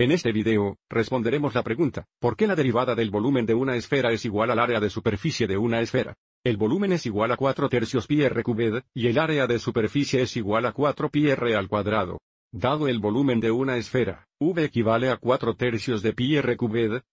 En este video, responderemos la pregunta, ¿por qué la derivada del volumen de una esfera es igual al área de superficie de una esfera? El volumen es igual a 4 tercios pi r y el área de superficie es igual a 4 pi r al cuadrado. Dado el volumen de una esfera, v equivale a 4 tercios de pi r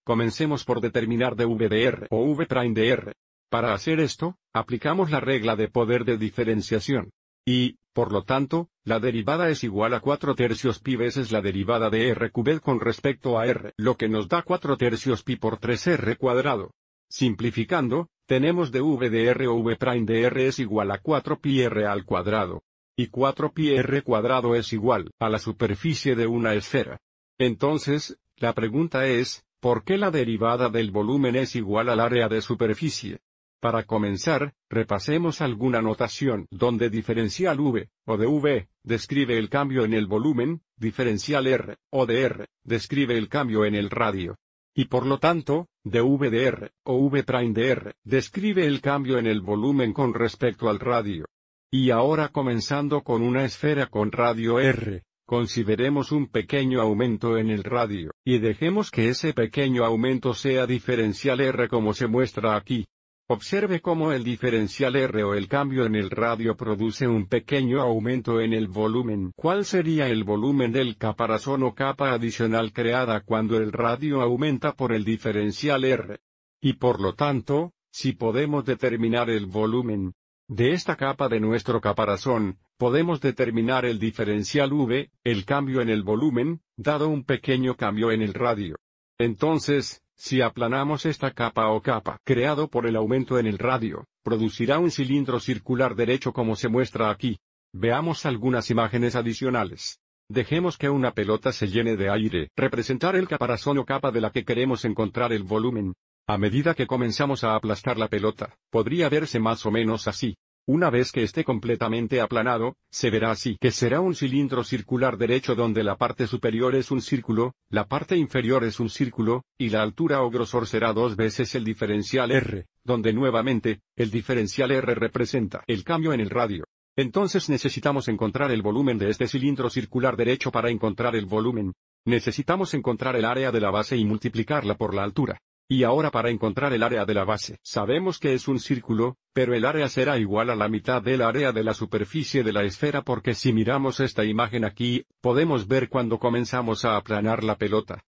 comencemos por determinar dv de r o v prime de r. Para hacer esto, aplicamos la regla de poder de diferenciación. Y, por lo tanto, la derivada es igual a 4 tercios pi veces la derivada de r cubed con respecto a r, lo que nos da 4 tercios pi por 3r cuadrado. Simplificando, tenemos dv de r o v prime de r es igual a 4 pi r al cuadrado. Y 4 pi r cuadrado es igual a la superficie de una esfera. Entonces, la pregunta es, ¿por qué la derivada del volumen es igual al área de superficie? Para comenzar, repasemos alguna notación donde diferencial V, o de V, describe el cambio en el volumen, diferencial R, o de R, describe el cambio en el radio. Y por lo tanto, dV de R, o V' de R, describe el cambio en el volumen con respecto al radio. Y ahora comenzando con una esfera con radio R, consideremos un pequeño aumento en el radio, y dejemos que ese pequeño aumento sea diferencial R como se muestra aquí. Observe cómo el diferencial R o el cambio en el radio produce un pequeño aumento en el volumen. ¿Cuál sería el volumen del caparazón o capa adicional creada cuando el radio aumenta por el diferencial R? Y por lo tanto, si podemos determinar el volumen de esta capa de nuestro caparazón, podemos determinar el diferencial V, el cambio en el volumen, dado un pequeño cambio en el radio. Entonces, si aplanamos esta capa o capa creado por el aumento en el radio, producirá un cilindro circular derecho como se muestra aquí. Veamos algunas imágenes adicionales. Dejemos que una pelota se llene de aire, representar el caparazón o capa de la que queremos encontrar el volumen. A medida que comenzamos a aplastar la pelota, podría verse más o menos así. Una vez que esté completamente aplanado, se verá así que será un cilindro circular derecho donde la parte superior es un círculo, la parte inferior es un círculo, y la altura o grosor será dos veces el diferencial R, donde nuevamente, el diferencial R representa el cambio en el radio. Entonces necesitamos encontrar el volumen de este cilindro circular derecho para encontrar el volumen. Necesitamos encontrar el área de la base y multiplicarla por la altura. Y ahora para encontrar el área de la base, sabemos que es un círculo, pero el área será igual a la mitad del área de la superficie de la esfera porque si miramos esta imagen aquí, podemos ver cuando comenzamos a aplanar la pelota.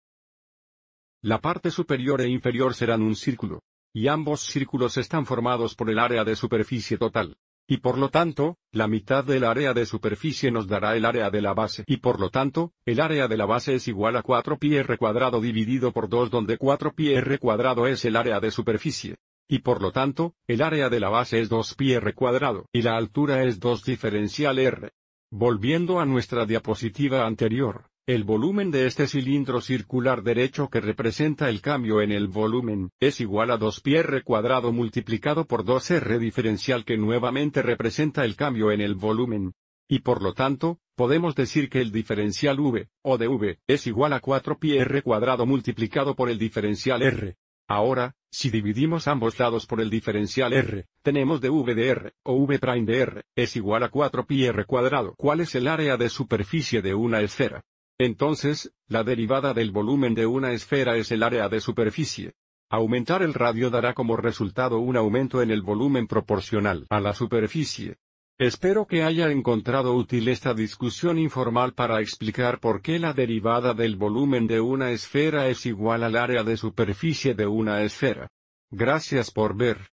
La parte superior e inferior serán un círculo. Y ambos círculos están formados por el área de superficie total. Y por lo tanto, la mitad del área de superficie nos dará el área de la base. Y por lo tanto, el área de la base es igual a 4 pi r cuadrado dividido por 2 donde 4 pi r cuadrado es el área de superficie. Y por lo tanto, el área de la base es 2 pi r cuadrado y la altura es 2 diferencial r. Volviendo a nuestra diapositiva anterior, el volumen de este cilindro circular derecho que representa el cambio en el volumen es igual a 2 pi r cuadrado multiplicado por 2r diferencial que nuevamente representa el cambio en el volumen. Y por lo tanto, podemos decir que el diferencial v, o de v, es igual a 4 pi r cuadrado multiplicado por el diferencial r. Ahora, si dividimos ambos lados por el diferencial R, tenemos V de R, o v' de R, es igual a 4pi R cuadrado. ¿Cuál es el área de superficie de una esfera? Entonces, la derivada del volumen de una esfera es el área de superficie. Aumentar el radio dará como resultado un aumento en el volumen proporcional a la superficie. Espero que haya encontrado útil esta discusión informal para explicar por qué la derivada del volumen de una esfera es igual al área de superficie de una esfera. Gracias por ver.